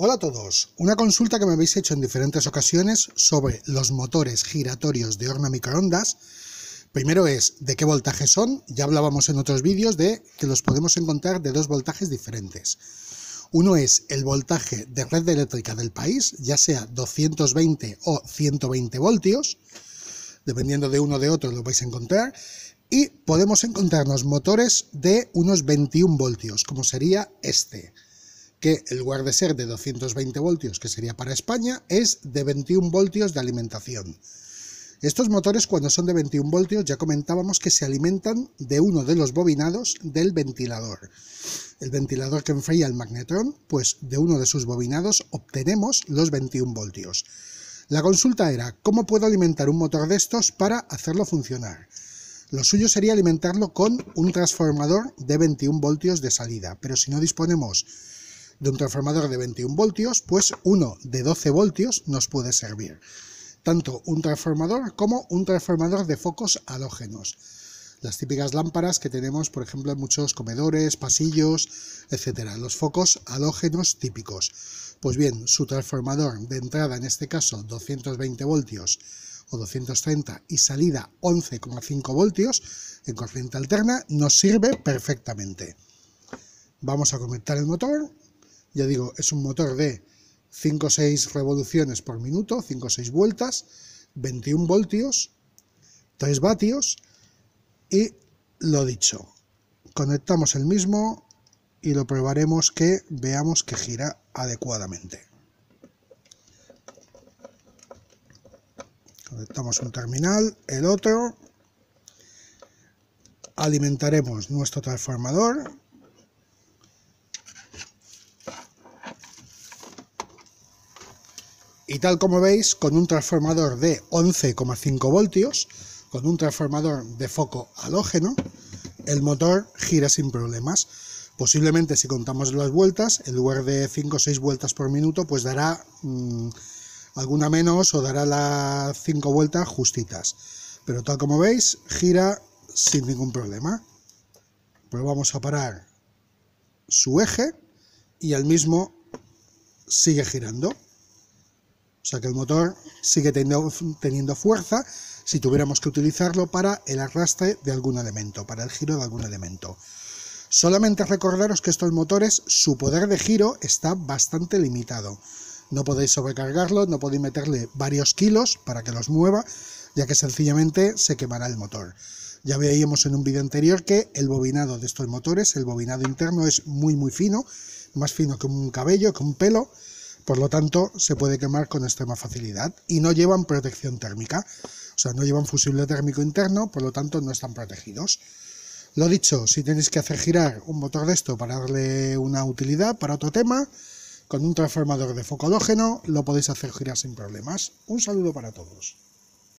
Hola a todos. Una consulta que me habéis hecho en diferentes ocasiones sobre los motores giratorios de horna microondas. Primero es de qué voltaje son. Ya hablábamos en otros vídeos de que los podemos encontrar de dos voltajes diferentes. Uno es el voltaje de red eléctrica del país, ya sea 220 o 120 voltios. Dependiendo de uno o de otro lo vais a encontrar. Y podemos encontrarnos motores de unos 21 voltios, como sería este que el lugar de ser de 220 voltios, que sería para España, es de 21 voltios de alimentación. Estos motores cuando son de 21 voltios ya comentábamos que se alimentan de uno de los bobinados del ventilador. El ventilador que enfría el magnetrón, pues de uno de sus bobinados obtenemos los 21 voltios. La consulta era, ¿cómo puedo alimentar un motor de estos para hacerlo funcionar? Lo suyo sería alimentarlo con un transformador de 21 voltios de salida, pero si no disponemos de un transformador de 21 voltios, pues uno de 12 voltios nos puede servir. Tanto un transformador como un transformador de focos halógenos. Las típicas lámparas que tenemos, por ejemplo, en muchos comedores, pasillos, etcétera. Los focos halógenos típicos. Pues bien, su transformador de entrada, en este caso 220 voltios, o 230 y salida 11,5 voltios en corriente alterna nos sirve perfectamente. Vamos a conectar el motor ya digo, es un motor de 5 o 6 revoluciones por minuto, 5 o 6 vueltas, 21 voltios, 3 vatios y lo dicho, conectamos el mismo y lo probaremos que veamos que gira adecuadamente. Conectamos un terminal, el otro, alimentaremos nuestro transformador Y tal como veis, con un transformador de 11,5 voltios, con un transformador de foco halógeno, el motor gira sin problemas. Posiblemente si contamos las vueltas, en lugar de 5 o 6 vueltas por minuto, pues dará mm, alguna menos o dará las 5 vueltas justitas. Pero tal como veis, gira sin ningún problema. Pues vamos a parar su eje y el mismo sigue girando sea que el motor sigue teniendo, teniendo fuerza si tuviéramos que utilizarlo para el arrastre de algún elemento, para el giro de algún elemento. Solamente recordaros que estos motores, su poder de giro está bastante limitado. No podéis sobrecargarlo, no podéis meterle varios kilos para que los mueva, ya que sencillamente se quemará el motor. Ya veíamos en un vídeo anterior que el bobinado de estos motores, el bobinado interno es muy muy fino, más fino que un cabello, que un pelo, por lo tanto, se puede quemar con extrema facilidad y no llevan protección térmica. O sea, no llevan fusible térmico interno, por lo tanto no están protegidos. Lo dicho, si tenéis que hacer girar un motor de esto para darle una utilidad para otro tema, con un transformador de foco lo podéis hacer girar sin problemas. Un saludo para todos.